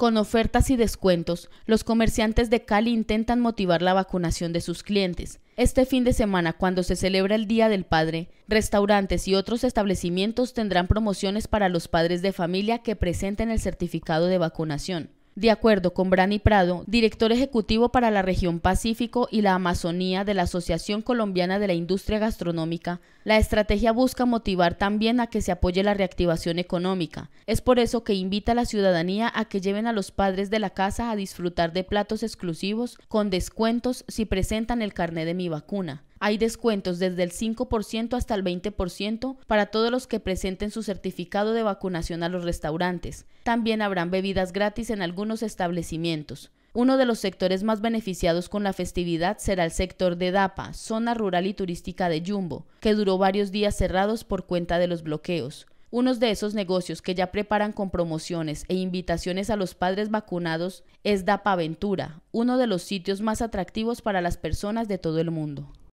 Con ofertas y descuentos, los comerciantes de Cali intentan motivar la vacunación de sus clientes. Este fin de semana, cuando se celebra el Día del Padre, restaurantes y otros establecimientos tendrán promociones para los padres de familia que presenten el certificado de vacunación de acuerdo con Brani Prado, director ejecutivo para la región Pacífico y la Amazonía de la Asociación Colombiana de la Industria Gastronómica, la estrategia busca motivar también a que se apoye la reactivación económica. Es por eso que invita a la ciudadanía a que lleven a los padres de la casa a disfrutar de platos exclusivos con descuentos si presentan el carné de mi vacuna. Hay descuentos desde el 5% hasta el 20% para todos los que presenten su certificado de vacunación a los restaurantes. También habrán bebidas gratis en algunos establecimientos. Uno de los sectores más beneficiados con la festividad será el sector de DAPA, zona rural y turística de Jumbo, que duró varios días cerrados por cuenta de los bloqueos. Uno de esos negocios que ya preparan con promociones e invitaciones a los padres vacunados es DAPA Aventura, uno de los sitios más atractivos para las personas de todo el mundo.